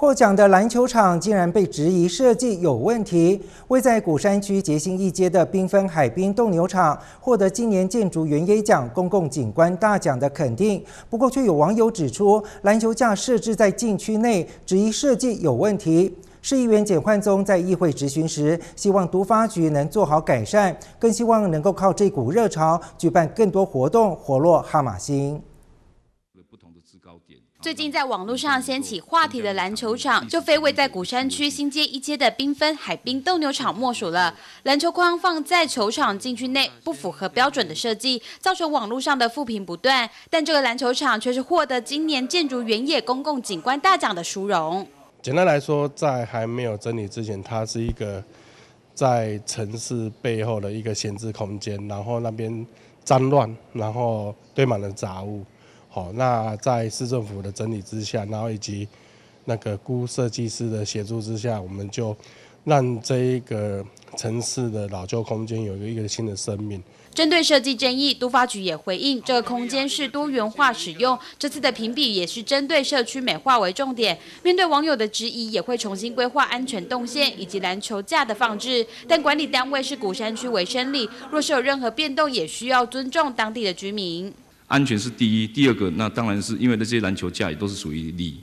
获奖的篮球场竟然被质疑设计有问题。位在古山区捷兴一街的缤纷海滨斗牛场，获得今年建筑原野奖公共景观大奖的肯定。不过，却有网友指出，篮球架设置在禁区内，质疑设计有问题。市议员简焕宗在议会质询时，希望都发局能做好改善，更希望能够靠这股热潮举办更多活动，活络哈马星。最近在网络上掀起话题的篮球场，就非位在鼓山区新街一街的缤纷海滨斗牛场莫属了。篮球框放在球场禁区内，不符合标准的设计，造成网络上的负评不断。但这个篮球场却是获得今年建筑原野公共景观大奖的殊荣。简单来说，在还没有整理之前，它是一个在城市背后的一个闲置空间，然后那边脏乱，然后堆满了杂物。好，那在市政府的整理之下，然后以及那个估设计师的协助之下，我们就让这一个城市的老旧空间有一个一个新的生命。针对设计争议，都发局也回应，这个空间是多元化使用，这次的评比也是针对社区美化为重点。面对网友的质疑，也会重新规划安全动线以及篮球架的放置。但管理单位是古山区为生理若是有任何变动，也需要尊重当地的居民。安全是第一，第二个那当然是因为那些篮球架也都是属于你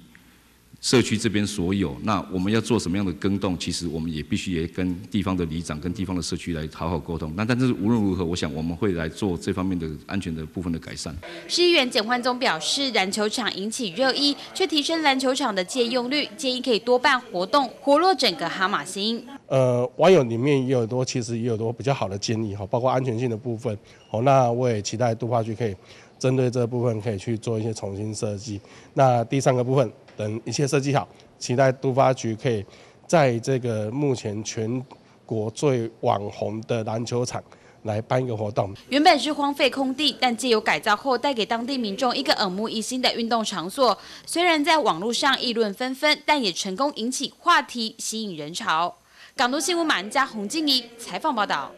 社区这边所有。那我们要做什么样的更动，其实我们也必须也跟地方的里长跟地方的社区来好好沟通。那但是无论如何，我想我们会来做这方面的安全的部分的改善。市议员简焕宗表示，篮球场引起热议，却提升篮球场的借用率，建议可以多办活动，活络整个蛤马星。呃，网友里面也有多，其实也有多比较好的建议哈，包括安全性的部分。哦，那我也期待杜发区可以。针对这部分可以去做一些重新设计。那第三个部分，等一切设计好，期待都发局可以在这个目前全国最网红的篮球场来办一个活动。原本是荒废空地，但借由改造后，带给当地民众一个耳目一新的运动场所。虽然在网络上议论纷纷，但也成功引起话题，吸引人潮。港都新闻马恩佳、洪静怡采访报道。